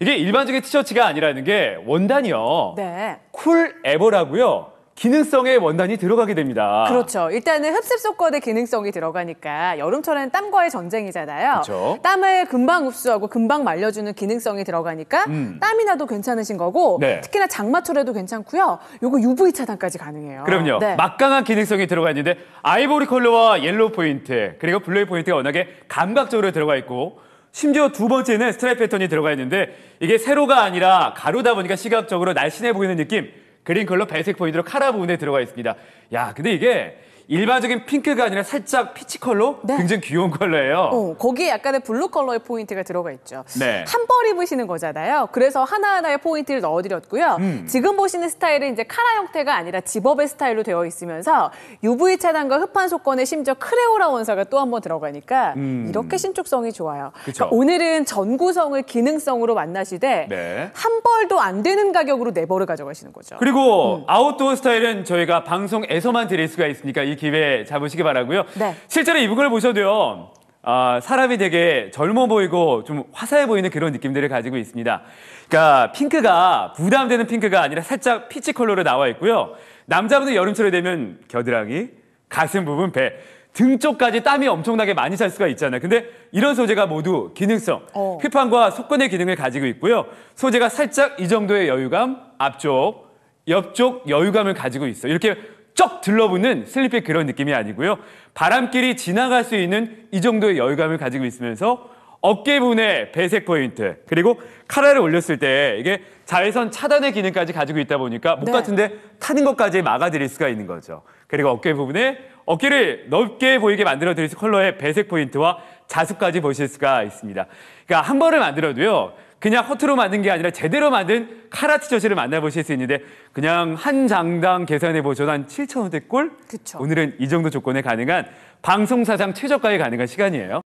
이게 일반적인 티셔츠가 아니라는 게 원단이요. 네. 쿨 에버라고요. 기능성의 원단이 들어가게 됩니다. 그렇죠. 일단은 흡습 속건의 기능성이 들어가니까 여름철에는 땀과의 전쟁이잖아요. 그렇죠. 땀을 금방 흡수하고 금방 말려주는 기능성이 들어가니까 음. 땀이 나도 괜찮으신 거고 네. 특히나 장마철에도 괜찮고요. 요거 UV 차단까지 가능해요. 그럼요. 네. 막강한 기능성이 들어가 있는데 아이보리 컬러와 옐로우 포인트 그리고 블루의 포인트가 워낙에 감각적으로 들어가 있고 심지어 두 번째는 스트라이프 패턴이 들어가 있는데 이게 세로가 아니라 가로다 보니까 시각적으로 날씬해 보이는 느낌 그린 컬러 배색 포인트로 카라 부분에 들어가 있습니다. 야, 근데 이게 일반적인 핑크가 아니라 살짝 피치 컬러? 네. 굉장히 귀여운 컬러예요. 어, 거기에 약간의 블루 컬러의 포인트가 들어가 있죠. 네. 한벌 입으시는 거잖아요. 그래서 하나하나의 포인트를 넣어드렸고요. 음. 지금 보시는 스타일은 이제 카라 형태가 아니라 집업의 스타일로 되어 있으면서 UV 차단과 흡판 조건에 심지어 크레오라 원사가 또 한 번 들어가니까 음. 이렇게 신축성이 좋아요. 그러니까 오늘은 전구성을 기능성으로 만나시되 네. 한 벌도 안 되는 가격으로 네 벌을 가져가시는 거죠. 그리고 음. 아웃도어 스타일은 저희가 방송에서만 드릴 수가 있으니까 이 기회 잡으시기 바라고요. 네. 실제로 이북을 보셔도요. 아, 사람이 되게 젊어 보이고 좀 화사해 보이는 그런 느낌들을 가지고 있습니다. 그러니까 핑크가 부담되는 핑크가 아니라 살짝 피치 컬러로 나와 있고요. 남자분들 여름철에 되면 겨드랑이, 가슴 부분, 배, 등 쪽까지 땀이 엄청나게 많이 찰 수가 있잖아요. 근데 이런 소재가 모두 기능성, 어. 휘판과 속근의 기능을 가지고 있고요. 소재가 살짝 이 정도의 여유감, 앞쪽, 옆쪽 여유감을 가지고 있어요. 이렇게 쩍 들러붙는 슬리피 그런 느낌이 아니고요. 바람길이 지나갈 수 있는 이 정도의 여유감을 가지고 있으면서 어깨 부분의 배색 포인트 그리고 카라를 올렸을 때 이게 자외선 차단의 기능까지 가지고 있다 보니까 목 네. 같은데 타는 것까지 막아드릴 수가 있는 거죠. 그리고 어깨 부분에 어깨를 넓게 보이게 만들어 드릴 컬러의 배색 포인트와 자수까지 보실 수가 있습니다. 그러니까 한번을 만들어도요. 그냥 허투루 만든 게 아니라 제대로 만든 카라티 저지를 만나보실 수 있는데 그냥 한 장당 계산해 보셔도 한 7,000원대꼴? 오늘은 이 정도 조건에 가능한 방송사상 최저가에 가능한 시간이에요.